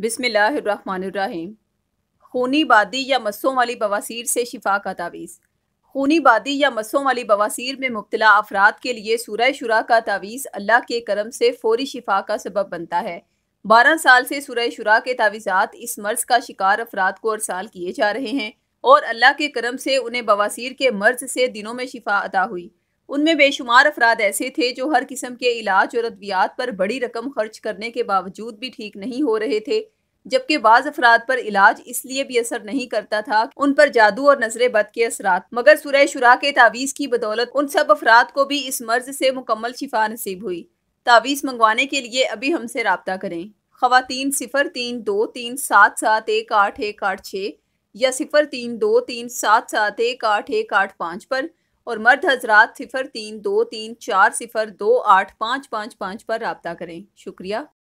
बिसमीम खूनी बादी या मसों वाली बवासीर से शिफा का तावीज़ खूनी बादी या मसों वाली बवासीर में मुबतला अफराद के लिए सूरह शुरा का तावीज़ अल्लाह के करम से फौरी शिफा का सबब बनता है बारह साल से सूरह शुरा के तावीज़ात इस मर्ज़ का शिकार अफराद को अरसाल किए जा रहे हैं और अल्लाह के करम से उन्हें बवासीर के मर्ज से दिनों में शिफा अदा हुई उनमें बेशुमार अफराद ऐसे थे जो हर किस्म के इलाज और अद्वियात पर बड़ी रकम खर्च करने के बावजूद भी ठीक नहीं हो रहे थे जबकि बाज अफराद पर इलाज इसलिए भी असर नहीं करता था उन पर जादू और नजर बद के असरात मगर सुरह शुरा के तावीज़ की बदौलत उन सब अफराद को भी इस मर्ज से मुकम्मल शिफा नसीब हुई तावीज़ मंगवाने के लिए अभी हमसे रबता करें खातन सिफर तीन दो तीन सात सात एक आठ एक आठ छः या सिफर तीन दो तीन सात सात एक आठ एक आठ पाँच पर और मर्द हजरात सिफर तीन दो तीन चार सिफर दो आठ पाँच पाँच पाँच पर रबता करें शुक्रिया